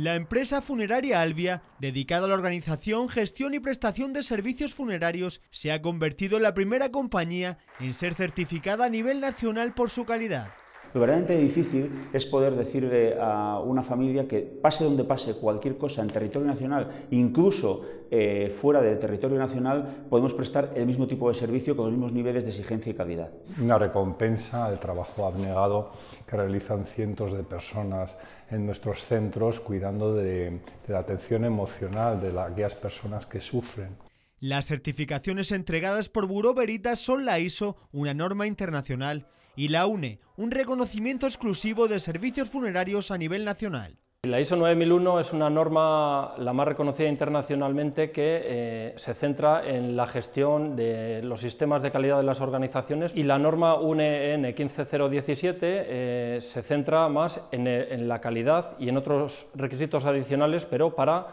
La empresa funeraria Albia, dedicada a la organización, gestión y prestación de servicios funerarios, se ha convertido en la primera compañía en ser certificada a nivel nacional por su calidad. Lo verdaderamente difícil es poder decirle a una familia que pase donde pase cualquier cosa en territorio nacional, incluso eh, fuera del territorio nacional, podemos prestar el mismo tipo de servicio con los mismos niveles de exigencia y calidad. Una recompensa al trabajo abnegado que realizan cientos de personas en nuestros centros cuidando de, la atención emocional de aquellas personas que sufren. Las certificaciones entregadas por Buró Veritas son la ISO, una norma internacional, y la UNE, un reconocimiento exclusivo de servicios funerarios a nivel nacional. La ISO 9001 es una norma la más reconocida internacionalmente que eh, se centra en la gestión de los sistemas de calidad de las organizaciones y la norma UNEN 15017 e eh, se centra más en la calidad y en otros requisitos adicionales, pero para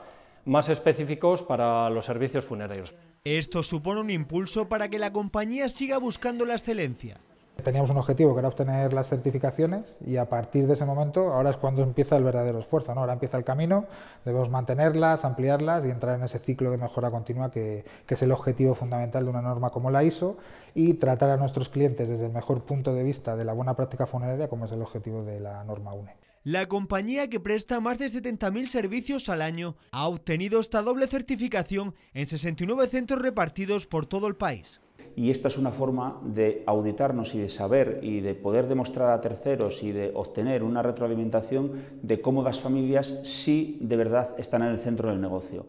más específicos para los servicios funerarios. Esto supone un impulso para que la compañía siga buscando la excelencia. Teníamos un objetivo que era obtener las certificaciones y a partir de ese momento ahora es cuando empieza el verdadero esfuerzo, ahora empieza el camino, debemos mantenerlas, ampliarlas y entrar en ese ciclo de mejora continua que, que es el objetivo fundamental de una norma como la ISO y tratar a nuestros clientes desde el mejor punto de vista de la buena práctica funeraria como es el objetivo de la norma UNE la compañía que presta más de 70.000 servicios al año, ha obtenido esta doble certificación en 69 centros repartidos por todo el país. Y esta es una forma de auditarnos y de saber y de poder demostrar a terceros y de obtener una retroalimentación de cómo las familias sí de verdad están en el centro del negocio.